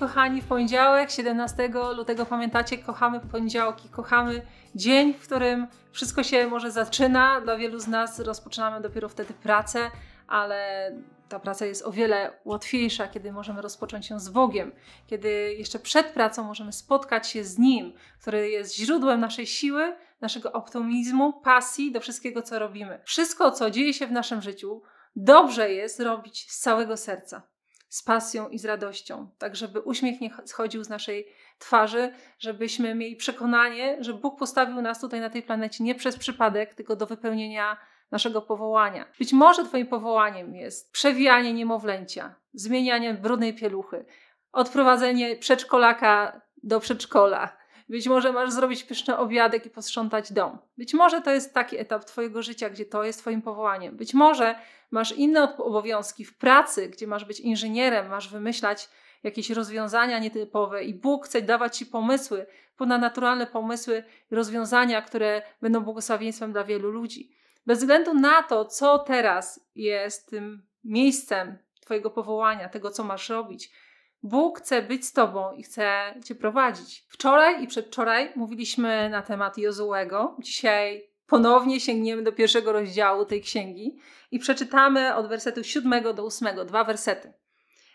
kochani, w poniedziałek, 17 lutego, pamiętacie, kochamy poniedziałki, kochamy dzień, w którym wszystko się może zaczyna. Dla wielu z nas rozpoczynamy dopiero wtedy pracę, ale ta praca jest o wiele łatwiejsza, kiedy możemy rozpocząć ją z Bogiem, kiedy jeszcze przed pracą możemy spotkać się z Nim, który jest źródłem naszej siły, naszego optymizmu, pasji do wszystkiego, co robimy. Wszystko, co dzieje się w naszym życiu, dobrze jest robić z całego serca z pasją i z radością, tak żeby uśmiech nie schodził z naszej twarzy, żebyśmy mieli przekonanie, że Bóg postawił nas tutaj na tej planecie nie przez przypadek, tylko do wypełnienia naszego powołania. Być może Twoim powołaniem jest przewijanie niemowlęcia, zmienianie brudnej pieluchy, odprowadzenie przedszkolaka do przedszkola, być może masz zrobić pyszny obiadek i posprzątać dom. Być może to jest taki etap Twojego życia, gdzie to jest Twoim powołaniem. Być może masz inne obowiązki w pracy, gdzie masz być inżynierem, masz wymyślać jakieś rozwiązania nietypowe i Bóg chce dawać Ci pomysły, ponadnaturalne pomysły, i rozwiązania, które będą błogosławieństwem dla wielu ludzi. Bez względu na to, co teraz jest tym miejscem Twojego powołania, tego, co masz robić, Bóg chce być z Tobą i chce Cię prowadzić. Wczoraj i przedwczoraj mówiliśmy na temat Jozułego. Dzisiaj ponownie sięgniemy do pierwszego rozdziału tej księgi i przeczytamy od wersetu 7 do 8, dwa wersety.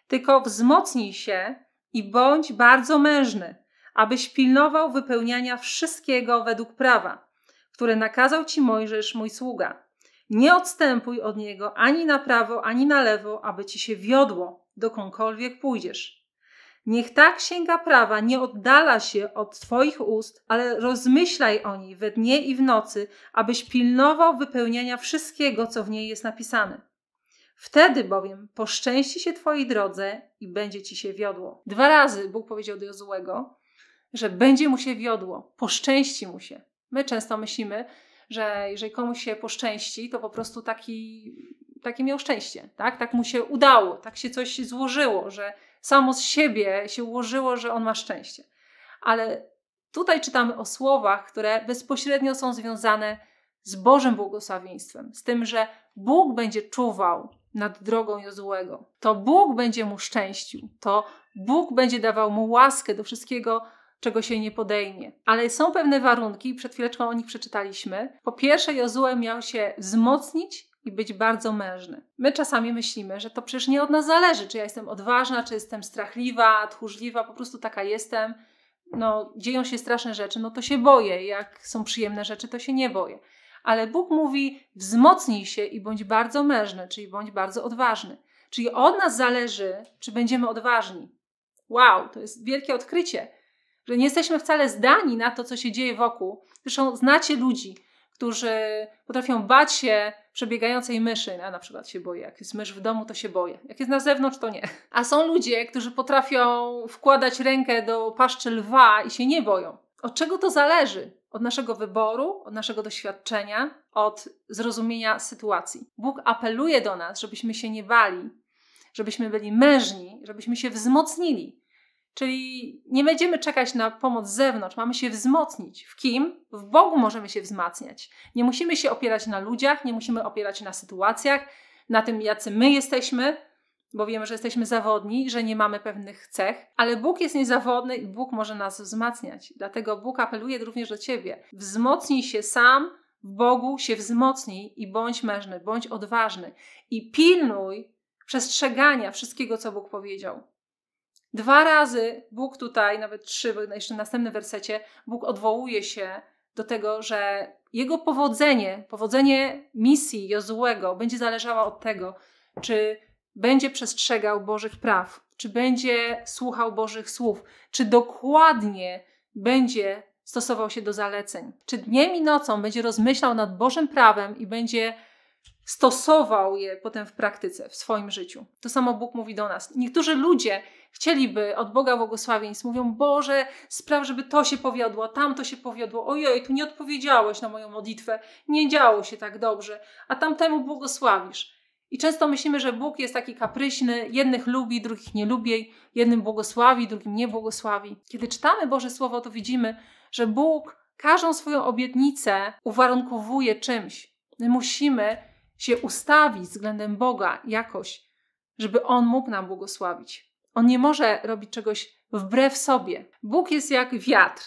Tylko wzmocnij się i bądź bardzo mężny, abyś pilnował wypełniania wszystkiego według prawa, które nakazał Ci Mojżesz, mój sługa. Nie odstępuj od niego ani na prawo, ani na lewo, aby Ci się wiodło dokądkolwiek pójdziesz. Niech ta księga prawa nie oddala się od Twoich ust, ale rozmyślaj o niej we dnie i w nocy, abyś pilnował wypełniania wszystkiego, co w niej jest napisane. Wtedy bowiem poszczęści się Twojej drodze i będzie Ci się wiodło. Dwa razy Bóg powiedział do Jozułego, że będzie mu się wiodło, poszczęści mu się. My często myślimy, że jeżeli komuś się poszczęści, to po prostu taki takie miał szczęście, tak? Tak mu się udało, tak się coś złożyło, że samo z siebie się ułożyło, że on ma szczęście. Ale tutaj czytamy o słowach, które bezpośrednio są związane z Bożym błogosławieństwem, z tym, że Bóg będzie czuwał nad drogą Jozułego. To Bóg będzie mu szczęścił, to Bóg będzie dawał mu łaskę do wszystkiego, czego się nie podejmie. Ale są pewne warunki, przed chwileczką o nich przeczytaliśmy. Po pierwsze, Jozue miał się wzmocnić i być bardzo mężny. My czasami myślimy, że to przecież nie od nas zależy, czy ja jestem odważna, czy jestem strachliwa, tchórzliwa, po prostu taka jestem. No, dzieją się straszne rzeczy, no to się boję. Jak są przyjemne rzeczy, to się nie boję. Ale Bóg mówi: wzmocnij się i bądź bardzo mężny, czyli bądź bardzo odważny. Czyli od nas zależy, czy będziemy odważni. Wow, to jest wielkie odkrycie, że nie jesteśmy wcale zdani na to, co się dzieje wokół. Zresztą znacie ludzi, którzy potrafią bać się przebiegającej myszy. No, ja na przykład się boję. Jak jest mysz w domu, to się boję. Jak jest na zewnątrz, to nie. A są ludzie, którzy potrafią wkładać rękę do paszczy lwa i się nie boją. Od czego to zależy? Od naszego wyboru, od naszego doświadczenia, od zrozumienia sytuacji. Bóg apeluje do nas, żebyśmy się nie bali, żebyśmy byli mężni, żebyśmy się wzmocnili, Czyli nie będziemy czekać na pomoc z zewnątrz, mamy się wzmocnić. W kim? W Bogu możemy się wzmacniać. Nie musimy się opierać na ludziach, nie musimy opierać na sytuacjach, na tym, jacy my jesteśmy, bo wiemy, że jesteśmy zawodni, że nie mamy pewnych cech, ale Bóg jest niezawodny i Bóg może nas wzmacniać. Dlatego Bóg apeluje również do ciebie: wzmocnij się sam, w Bogu się wzmocnij i bądź mężny, bądź odważny i pilnuj przestrzegania wszystkiego, co Bóg powiedział. Dwa razy Bóg tutaj, nawet trzy, jeszcze w następnym wersecie, Bóg odwołuje się do tego, że jego powodzenie, powodzenie misji Jozułego będzie zależało od tego, czy będzie przestrzegał Bożych praw, czy będzie słuchał Bożych słów, czy dokładnie będzie stosował się do zaleceń, czy dniem i nocą będzie rozmyślał nad Bożym prawem i będzie stosował je potem w praktyce, w swoim życiu. To samo Bóg mówi do nas. Niektórzy ludzie chcieliby od Boga błogosławieństw, mówią: Boże, spraw, żeby to się powiodło, tamto się powiodło, ojej, tu nie odpowiedziałeś na moją modlitwę, nie działo się tak dobrze, a tamtemu błogosławisz. I często myślimy, że Bóg jest taki kapryśny, jednych lubi, drugich nie lubi, jednym błogosławi, drugim nie błogosławi. Kiedy czytamy Boże Słowo, to widzimy, że Bóg każdą swoją obietnicę uwarunkowuje czymś. My musimy się ustawić względem Boga jakoś, żeby On mógł nam błogosławić. On nie może robić czegoś wbrew sobie. Bóg jest jak wiatr.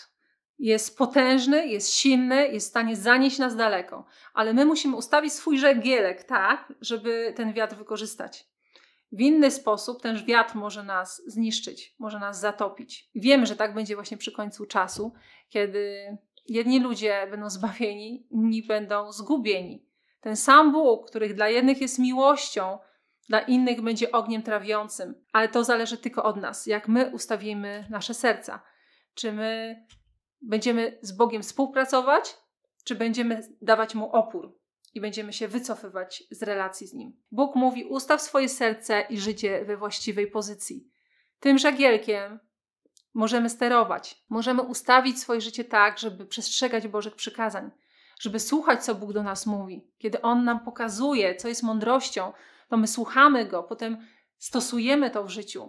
Jest potężny, jest silny, jest w stanie zanieść nas daleko, ale my musimy ustawić swój żegielek tak, żeby ten wiatr wykorzystać. W inny sposób ten wiatr może nas zniszczyć, może nas zatopić. Wiemy, że tak będzie właśnie przy końcu czasu, kiedy jedni ludzie będą zbawieni, inni będą zgubieni. Ten sam Bóg, których dla jednych jest miłością, dla innych będzie ogniem trawiącym. Ale to zależy tylko od nas, jak my ustawimy nasze serca. Czy my będziemy z Bogiem współpracować, czy będziemy dawać mu opór i będziemy się wycofywać z relacji z nim. Bóg mówi: ustaw swoje serce i życie we właściwej pozycji. Tym żagielkiem możemy sterować, możemy ustawić swoje życie tak, żeby przestrzegać Bożych przykazań żeby słuchać, co Bóg do nas mówi. Kiedy On nam pokazuje, co jest mądrością, to my słuchamy Go, potem stosujemy to w życiu.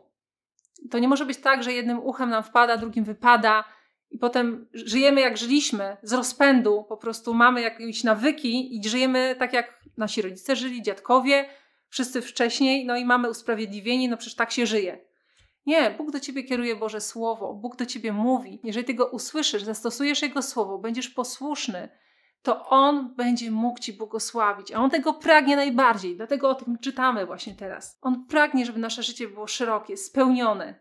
To nie może być tak, że jednym uchem nam wpada, drugim wypada, i potem żyjemy jak żyliśmy, z rozpędu, po prostu mamy jakieś nawyki i żyjemy tak, jak nasi rodzice żyli, dziadkowie, wszyscy wcześniej, no i mamy usprawiedliwienie, no przecież tak się żyje. Nie, Bóg do ciebie kieruje Boże Słowo, Bóg do ciebie mówi. Jeżeli ty go usłyszysz, zastosujesz Jego Słowo, będziesz posłuszny, to On będzie mógł Ci błogosławić. A On tego pragnie najbardziej, dlatego o tym czytamy właśnie teraz. On pragnie, żeby nasze życie było szerokie, spełnione,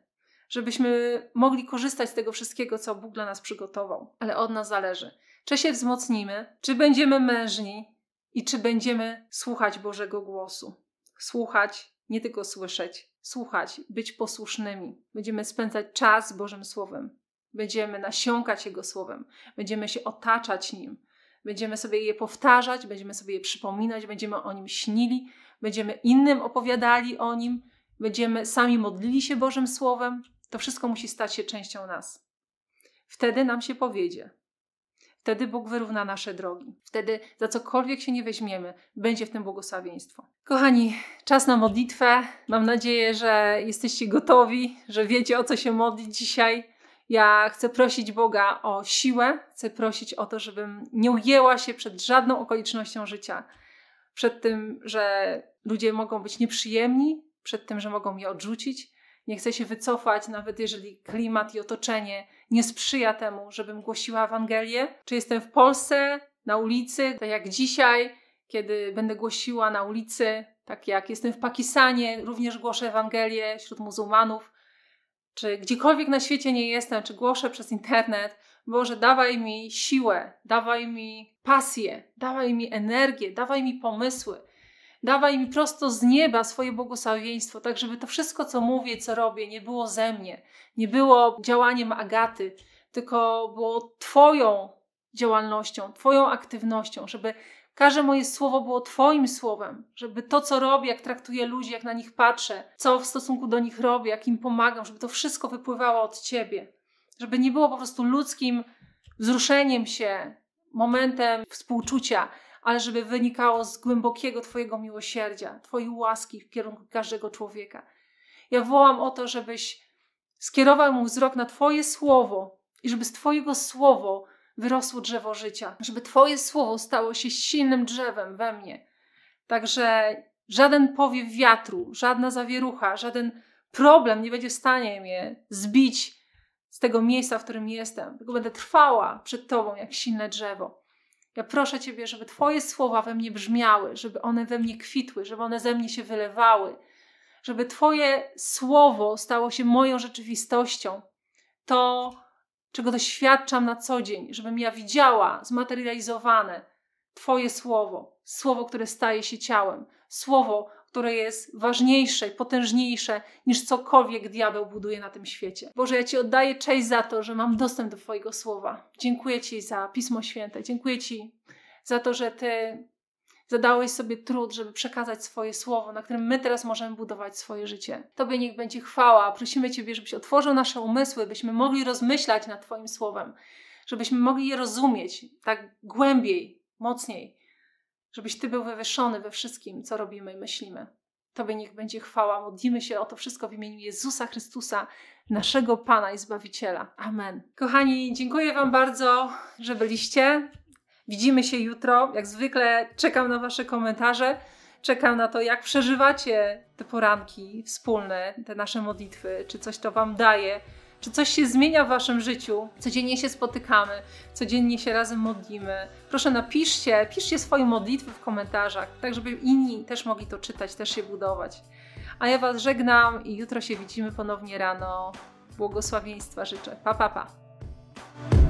żebyśmy mogli korzystać z tego wszystkiego, co Bóg dla nas przygotował. Ale od nas zależy, czy się wzmocnimy, czy będziemy mężni i czy będziemy słuchać Bożego głosu. Słuchać, nie tylko słyszeć, słuchać, być posłusznymi. Będziemy spędzać czas z Bożym Słowem. Będziemy nasiąkać Jego Słowem, będziemy się otaczać Nim, będziemy sobie je powtarzać, będziemy sobie je przypominać, będziemy o nim śnili, będziemy innym opowiadali o nim, będziemy sami modlili się Bożym Słowem. To wszystko musi stać się częścią nas. Wtedy nam się powiedzie. Wtedy Bóg wyrówna nasze drogi. Wtedy za cokolwiek się nie weźmiemy, będzie w tym błogosławieństwo. Kochani, czas na modlitwę. Mam nadzieję, że jesteście gotowi, że wiecie o co się modlić dzisiaj ja chcę prosić Boga o siłę, chcę prosić o to, żebym nie ujęła się przed żadną okolicznością życia. Przed tym, że ludzie mogą być nieprzyjemni, przed tym, że mogą mnie odrzucić. Nie chcę się wycofać, nawet jeżeli klimat i otoczenie nie sprzyja temu, żebym głosiła Ewangelię. Czy jestem w Polsce, na ulicy, tak jak dzisiaj, kiedy będę głosiła na ulicy, tak jak jestem w Pakistanie, również głoszę Ewangelię wśród muzułmanów czy gdziekolwiek na świecie nie jestem, czy głoszę przez internet, Boże, dawaj mi siłę, dawaj mi pasję, dawaj mi energię, dawaj mi pomysły, dawaj mi prosto z nieba swoje błogosławieństwo, tak żeby to wszystko, co mówię, co robię, nie było ze mnie, nie było działaniem Agaty, tylko było Twoją działalnością, Twoją aktywnością, żeby Każde moje słowo było Twoim słowem, żeby to, co robię, jak traktuję ludzi, jak na nich patrzę, co w stosunku do nich robię, jak im pomagam, żeby to wszystko wypływało od Ciebie. Żeby nie było po prostu ludzkim wzruszeniem się, momentem współczucia, ale żeby wynikało z głębokiego Twojego miłosierdzia, Twojej łaski w kierunku każdego człowieka. Ja wołam o to, żebyś skierował mu wzrok na Twoje słowo i żeby z Twojego słowo wyrosło drzewo życia, żeby Twoje słowo stało się silnym drzewem we mnie. Także żaden powiew wiatru, żadna zawierucha, żaden problem nie będzie w stanie mnie zbić z tego miejsca, w którym jestem, tylko będę trwała przed Tobą jak silne drzewo. Ja proszę Ciebie, żeby Twoje słowa we mnie brzmiały, żeby one we mnie kwitły, żeby one ze mnie się wylewały, żeby Twoje słowo stało się moją rzeczywistością. To czego doświadczam na co dzień, żebym ja widziała zmaterializowane Twoje słowo, słowo, które staje się ciałem, słowo, które jest ważniejsze potężniejsze niż cokolwiek diabeł buduje na tym świecie. Boże, ja Ci oddaję cześć za to, że mam dostęp do Twojego słowa. Dziękuję Ci za Pismo Święte. Dziękuję Ci za to, że Ty zadałeś sobie trud, żeby przekazać swoje słowo, na którym my teraz możemy budować swoje życie. Tobie niech będzie chwała. Prosimy Ciebie, żebyś otworzył nasze umysły, byśmy mogli rozmyślać nad Twoim słowem, żebyśmy mogli je rozumieć tak głębiej, mocniej, żebyś Ty był wywyższony we wszystkim, co robimy i myślimy. Tobie niech będzie chwała. Modlimy się o to wszystko w imieniu Jezusa Chrystusa, naszego Pana i Zbawiciela. Amen. Kochani, dziękuję Wam bardzo, że byliście. Widzimy się jutro. Jak zwykle czekam na Wasze komentarze. Czekam na to, jak przeżywacie te poranki wspólne, te nasze modlitwy, czy coś to Wam daje, czy coś się zmienia w Waszym życiu. Codziennie się spotykamy, codziennie się razem modlimy. Proszę napiszcie, piszcie swoje modlitwy w komentarzach, tak żeby inni też mogli to czytać, też się budować. A ja Was żegnam i jutro się widzimy ponownie rano. Błogosławieństwa życzę. Pa, pa, pa.